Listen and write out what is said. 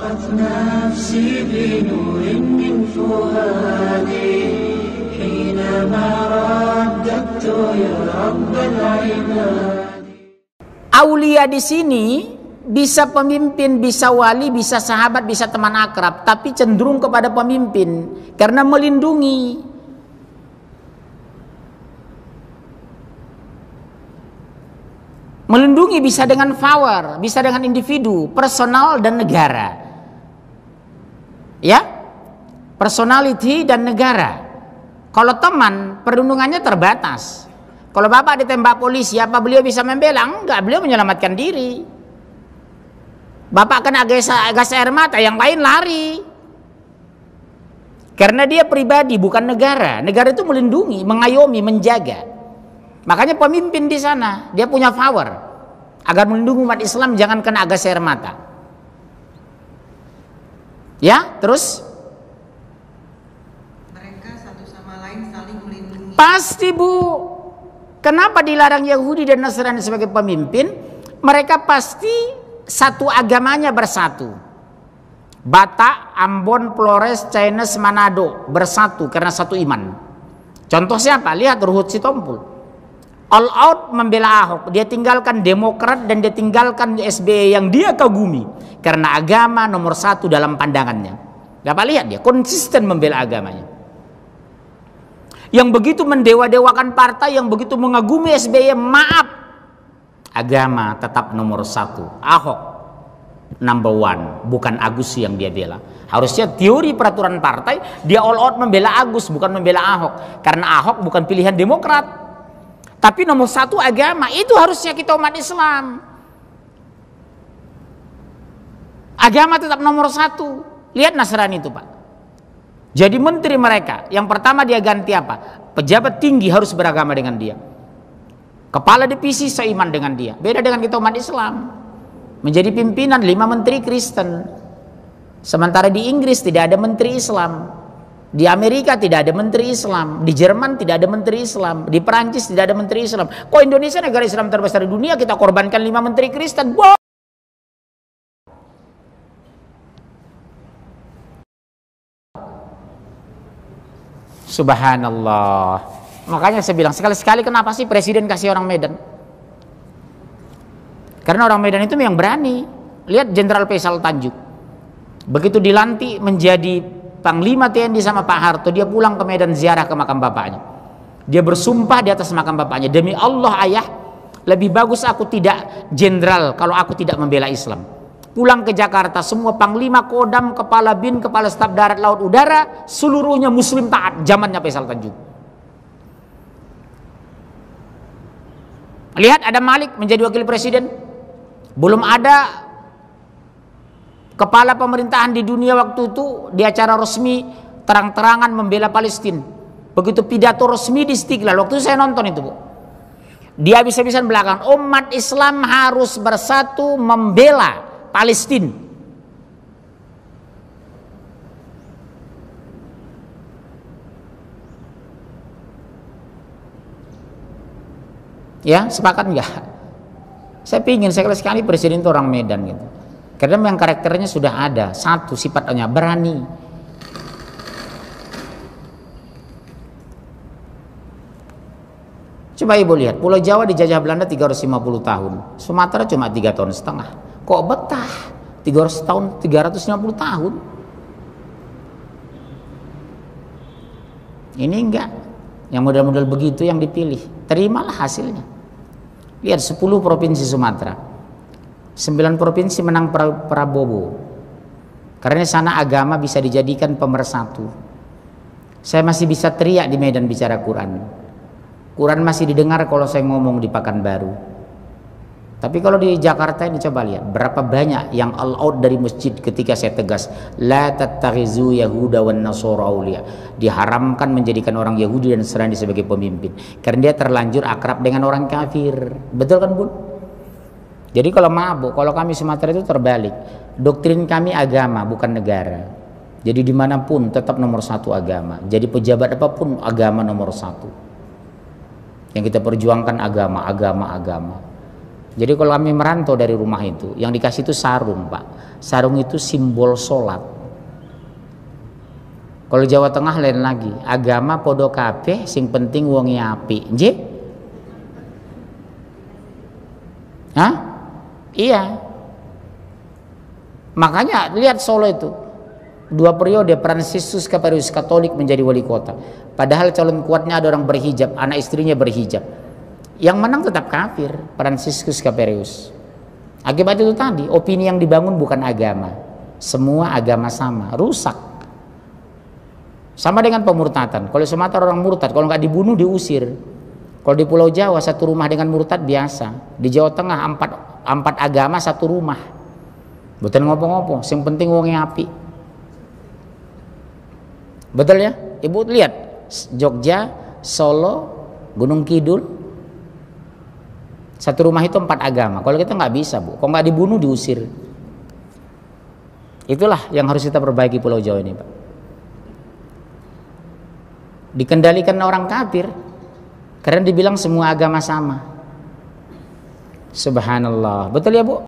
نفسي بنور من فؤادي حينما رددت يا رب العباد Aulia di sini bisa pemimpin, bisa wali, bisa sahabat, bisa teman akrab, tapi cenderung kepada pemimpin karena melindungi. Melindungi bisa dengan power, bisa dengan individu, personal dan negara ya personality dan negara kalau teman perlindungannya terbatas kalau bapak ditembak polisi apa beliau bisa membela enggak beliau menyelamatkan diri bapak kena gas, gas air mata yang lain lari karena dia pribadi bukan negara negara itu melindungi mengayomi menjaga makanya pemimpin di sana dia punya power agar melindungi umat Islam jangan kena gas air mata Ya, terus? Mereka satu sama lain saling melindungi. Pasti bu. Kenapa dilarang Yahudi dan Nasrani sebagai pemimpin? Mereka pasti satu agamanya bersatu. Batak, Ambon, Flores, Chinese, Manado bersatu karena satu iman. Contoh siapa? Lihat Ruhut Sitompul. All out membela Ahok. Dia tinggalkan Demokrat dan dia tinggalkan SBY yang dia kagumi karena agama nomor satu dalam pandangannya. Dapat lihat dia konsisten membela agamanya. Yang begitu mendewa-dewakan partai, yang begitu mengagumi SBY, maaf. Agama tetap nomor satu. Ahok number one, bukan Agus yang dia bela. Harusnya teori peraturan partai, dia all out membela Agus, bukan membela Ahok. Karena Ahok bukan pilihan demokrat. Tapi nomor satu agama, itu harusnya kita umat Islam. Agama tetap nomor satu. Lihat Nasrani itu Pak. Jadi menteri mereka, yang pertama dia ganti apa? Pejabat tinggi harus beragama dengan dia. Kepala divisi seiman dengan dia. Beda dengan kita umat Islam. Menjadi pimpinan lima menteri Kristen. Sementara di Inggris tidak ada menteri Islam. Di Amerika tidak ada menteri Islam, di Jerman tidak ada menteri Islam, di Perancis tidak ada menteri Islam. Kok Indonesia negara Islam terbesar di dunia kita korbankan lima menteri Kristen? Wow! Subhanallah. Makanya saya bilang sekali-sekali kenapa sih presiden kasih orang Medan? Karena orang Medan itu yang berani. Lihat Jenderal Faisal Tanjung. Begitu dilantik menjadi Panglima TNI sama Pak Harto, dia pulang ke Medan ziarah ke makam bapaknya. Dia bersumpah di atas makam bapaknya, demi Allah ayah, lebih bagus aku tidak jenderal kalau aku tidak membela Islam pulang ke Jakarta semua panglima kodam kepala bin kepala staf darat laut udara seluruhnya muslim taat zamannya Faisal Tanjung lihat ada Malik menjadi wakil presiden belum ada kepala pemerintahan di dunia waktu itu di acara resmi terang-terangan membela Palestina begitu pidato resmi di Istiqlal waktu itu saya nonton itu Bu dia bisa-bisa belakang umat Islam harus bersatu membela Palestine, Ya, sepakat enggak? Saya pingin sekali-sekali presiden itu orang Medan gitu. Karena yang karakternya sudah ada, satu sifatnya berani. Coba ibu lihat, Pulau Jawa dijajah Belanda 350 tahun, Sumatera cuma 3 tahun setengah kok betah 300 tahun 350 tahun ini enggak yang model-model begitu yang dipilih terimalah hasilnya lihat 10 provinsi Sumatera 9 provinsi menang pra Prabowo karena sana agama bisa dijadikan pemersatu saya masih bisa teriak di Medan bicara Quran Quran masih didengar kalau saya ngomong di Pakanbaru. Tapi kalau di Jakarta ini coba lihat berapa banyak yang all out dari masjid ketika saya tegas la tattakhizu yahuda wan nasara aulia. Diharamkan menjadikan orang Yahudi dan Nasrani sebagai pemimpin karena dia terlanjur akrab dengan orang kafir. Betul kan, Bun? Jadi kalau mabuk, kalau kami Sumatera itu terbalik. Doktrin kami agama bukan negara. Jadi dimanapun tetap nomor satu agama. Jadi pejabat apapun agama nomor satu. Yang kita perjuangkan agama, agama, agama. Jadi kalau kami merantau dari rumah itu, yang dikasih itu sarung, Pak. Sarung itu simbol sholat. Kalau Jawa Tengah lain lagi, agama podo kape, sing penting wongi api. Nggih? Hah? Iya. Makanya lihat Solo itu. Dua periode Fransiskus Kaperius Katolik menjadi wali kota. Padahal calon kuatnya ada orang berhijab, anak istrinya berhijab yang menang tetap kafir Franciscus Caperius akibat itu tadi opini yang dibangun bukan agama semua agama sama rusak sama dengan pemurtatan kalau Sumatera orang murtad kalau nggak dibunuh diusir kalau di Pulau Jawa satu rumah dengan murtad biasa di Jawa Tengah empat, empat agama satu rumah Betul ngopo-ngopo yang penting wongnya api betul ya ibu lihat Jogja Solo Gunung Kidul satu rumah itu empat agama. Kalau kita nggak bisa, Bu. Kalau nggak dibunuh, diusir. Itulah yang harus kita perbaiki Pulau Jawa ini, Pak. Dikendalikan orang kafir karena dibilang semua agama sama. Subhanallah. Betul ya, Bu?